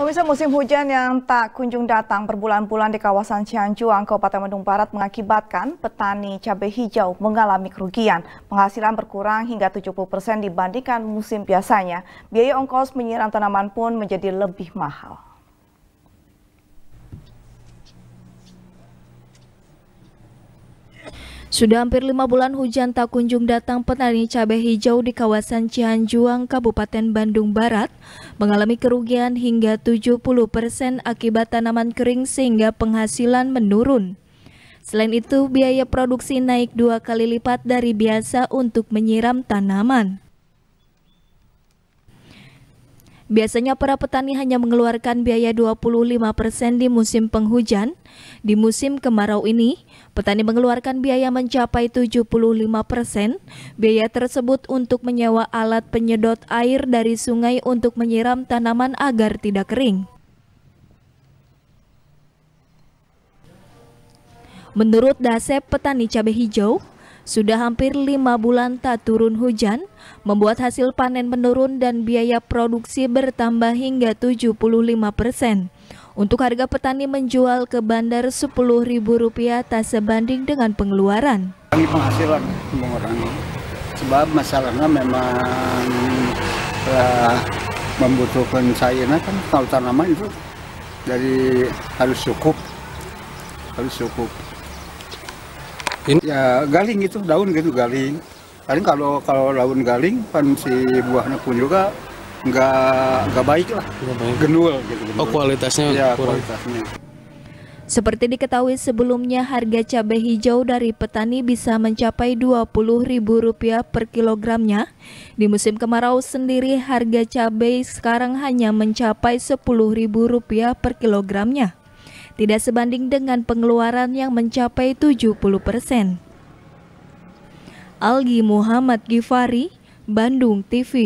Pemirsa musim hujan yang tak kunjung datang berbulan-bulan di kawasan Cianjuang, Kabupaten Bandung Barat mengakibatkan petani cabai hijau mengalami kerugian. Penghasilan berkurang hingga 70% dibandingkan musim biasanya. Biaya ongkos menyiram tanaman pun menjadi lebih mahal. Sudah hampir lima bulan hujan tak kunjung datang petani cabai hijau di kawasan Cianjuang, Kabupaten Bandung Barat mengalami kerugian hingga 70 persen akibat tanaman kering sehingga penghasilan menurun. Selain itu, biaya produksi naik dua kali lipat dari biasa untuk menyiram tanaman. Biasanya para petani hanya mengeluarkan biaya 25% di musim penghujan. Di musim kemarau ini, petani mengeluarkan biaya mencapai 75%. Biaya tersebut untuk menyewa alat penyedot air dari sungai untuk menyiram tanaman agar tidak kering. Menurut Dasep Petani Cabai Hijau, sudah hampir lima bulan tak turun hujan, membuat hasil panen menurun dan biaya produksi bertambah hingga 75 persen. Untuk harga petani menjual ke bandar Rp10.000 tak sebanding dengan pengeluaran. Kami penghasilan mengurangi, sebab masalahnya memang uh, membutuhkan cairnya kan kalau tanaman itu dari harus cukup, harus cukup. Ini ya galing itu daun gitu galing. Paling kalau kalau daun galing pan si buahnya pun juga nggak nggak baik lah. Baik. Gendul gitu. Gendul. Oh, kualitasnya ya, kurang. kualitasnya. Seperti diketahui sebelumnya harga cabai hijau dari petani bisa mencapai Rp20.000 per kilogramnya. Di musim kemarau sendiri harga cabai sekarang hanya mencapai Rp10.000 per kilogramnya tidak sebanding dengan pengeluaran yang mencapai 70 persen. Algi Muhammad Gifari, Bandung TV